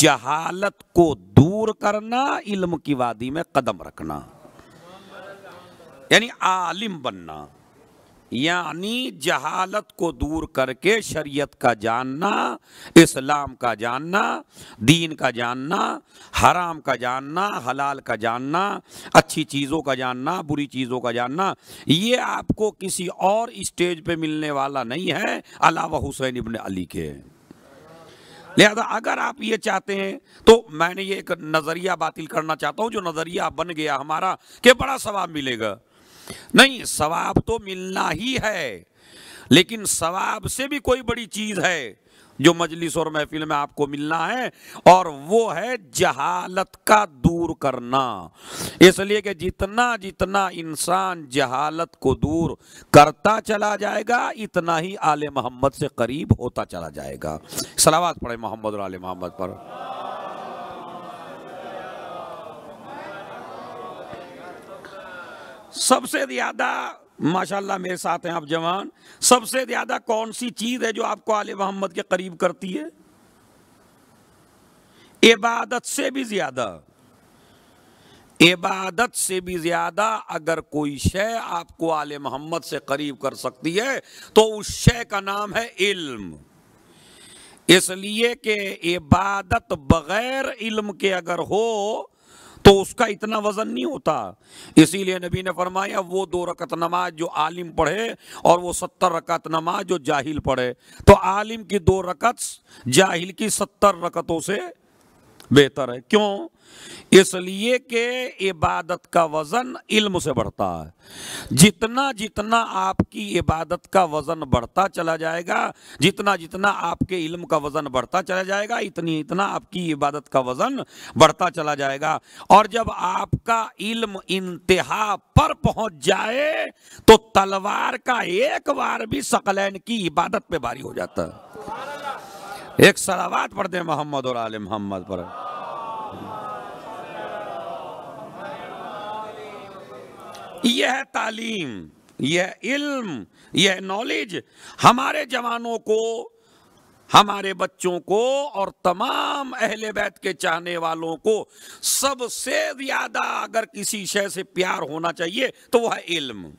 जहालत को दूर करना इल्म की वादी में कदम रखना यानी आलिम बनना यानी जहालत को दूर करके शरीयत का जानना इस्लाम का जानना दीन का जानना हराम का जानना हलाल का जानना अच्छी चीज़ों का जानना बुरी चीज़ों का जानना ये आपको किसी और स्टेज पे मिलने वाला नहीं है अलावा हुसैन इबन अली के लिहाजा अगर आप ये चाहते हैं तो मैंने ये एक नज़रिया बातिल करना चाहता हूँ जो नज़रिया बन गया हमारा कि बड़ा सवाब मिलेगा नहीं सवाब तो मिलना ही है लेकिन सवाब से भी कोई बड़ी चीज़ है जो मजलिस और महफिल में आपको मिलना है और वो है जहालत का दूर करना इसलिए कि जितना जितना इंसान जहालत को दूर करता चला जाएगा इतना ही आले मोहम्मद से करीब होता चला जाएगा सलावात पढ़े मोहम्मद और आले मोहम्मद पर सबसे ज़्यादा माशाल्लाह मेरे साथ हैं आप जवान सबसे ज़्यादा कौन सी चीज़ है जो आपको आल मोहम्मद के करीब करती है इबादत से भी ज़्यादा इबादत से भी ज़्यादा अगर कोई शय आपको आल मोहम्मद से करीब कर सकती है तो उस शय का नाम है इल्म इसलिए कि इबादत बग़ैर इल्म के अगर हो तो उसका इतना वजन नहीं होता इसीलिए नबी ने फरमाया वो दो रकत नमाज जो आलिम पढ़े और वो सत्तर रकत नमाज जो जाहिल पढ़े तो आलिम की दो रकत जाहिल की सत्तर रकतों से बेहतर है क्यों इसलिए कि इबादत का वज़न इल्म से बढ़ता है जितना जितना आपकी इबादत का वज़न बढ़ता चला जाएगा जितना जितना आपके इल्म का वज़न बढ़ता चला जाएगा इतनी इतना आपकी इबादत का वज़न बढ़ता चला जाएगा और जब आपका इल्म इंतहा पर पहुंच जाए तो तलवार का एक बार भी सकलैन की इबादत पे भारी हो जाता है एक सलावाद पढ़ दें मोहम्मद और आल मोहम्मद पर यह है तालीम यह इल्म यह नॉलेज हमारे जवानों को हमारे बच्चों को और तमाम अहले बैत के चाहने वालों को सबसे ज़्यादा अगर किसी शय से प्यार होना चाहिए तो वह इल्म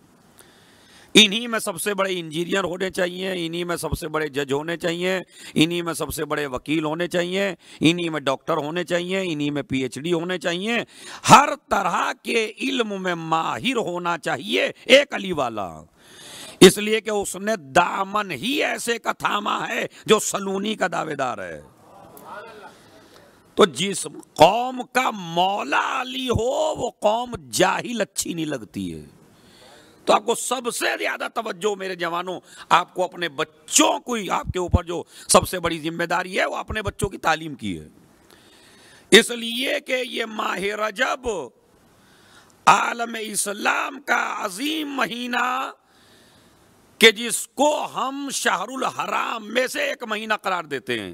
इन्हीं में सबसे बड़े इंजीनियर होने चाहिए इन्हीं में सबसे बड़े जज होने चाहिए इन्हीं में सबसे बड़े वकील होने चाहिए इन्हीं में डॉक्टर होने चाहिए इन्हीं में पीएचडी होने चाहिए हर तरह के इल्म में माहिर होना चाहिए एक अली वाला इसलिए कि उसने दामन ही ऐसे का थामा है जो सलूनी का दावेदार है तो जिस कौम का मौला अली हो वो कौम जाहिल अच्छी नहीं लगती है तो आपको सबसे ज़्यादा तवज्जो मेरे जवानों आपको अपने बच्चों को ही आपके ऊपर जो सबसे बड़ी जिम्मेदारी है वो अपने बच्चों की तालीम की है इसलिए कि ये माह रजब आलम इस्लाम का अजीम महीना कि जिसको हम शहरुल हराम में से एक महीना करार देते हैं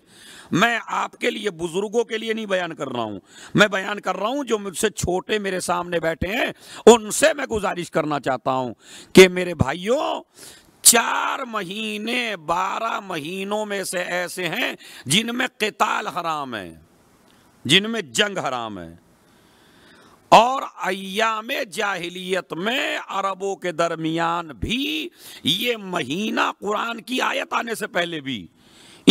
मैं आपके लिए बुजुर्गों के लिए नहीं बयान कर रहा हूँ मैं बयान कर रहा हूँ जो मुझसे छोटे मेरे सामने बैठे हैं उनसे मैं गुजारिश करना चाहता हूँ कि मेरे भाइयों चार महीने बारह महीनों में से ऐसे हैं जिनमें कताल हराम है जिनमें जंग हराम है और अयाम जाहिलियत में अरबों के दरमियान भी ये महीना कुरान की आयत आने से पहले भी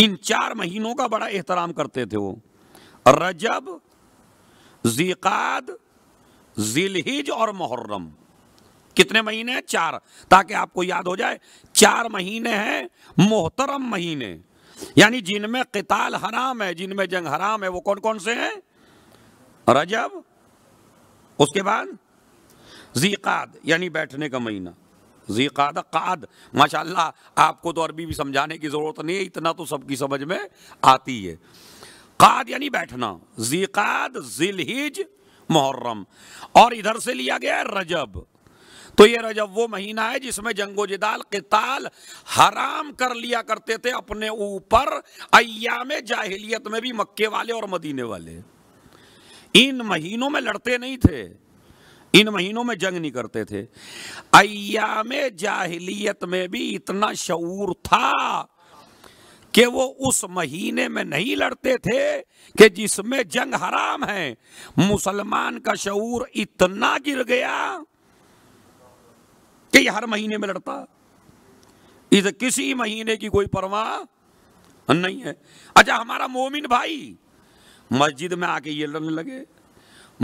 इन चार महीनों का बड़ा एहतराम करते थे वो रजब जीकाद जिलहिज और मुहर्रम कितने महीने हैं चार ताकि आपको याद हो जाए चार महीने हैं मोहतरम महीने यानी जिनमें किताल हराम है जिनमें जंग हराम है वो कौन कौन से हैं रजब उसके बाद जीकाद यानी बैठने का महीना जीकाद काद माशाल्लाह आपको तो अरबी भी समझाने की ज़रूरत नहीं है इतना तो सबकी समझ में आती है काद यानी बैठना जीकाद जिलहिज मुहर्रम और इधर से लिया गया है रजब तो ये रजब वो महीना है जिसमें जंगो जिदाल किताल हराम कर लिया करते थे अपने ऊपर अयाम जाहिलियत में भी मक्के वाले और मदीने वाले इन महीनों में लड़ते नहीं थे इन महीनों में जंग नहीं करते थे अयाम जाहिलियत में भी इतना शूर था कि वो उस महीने में नहीं लड़ते थे कि जिसमें जंग हराम है मुसलमान का शूर इतना गिर गया कि हर महीने में लड़ता इस किसी महीने की कोई परवाह नहीं है अच्छा हमारा मोमिन भाई मस्जिद में आके ये लड़ने लगे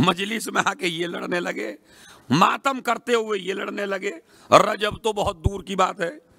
मजलिस में आके ये लड़ने लगे मातम करते हुए ये लड़ने लगे रजब तो बहुत दूर की बात है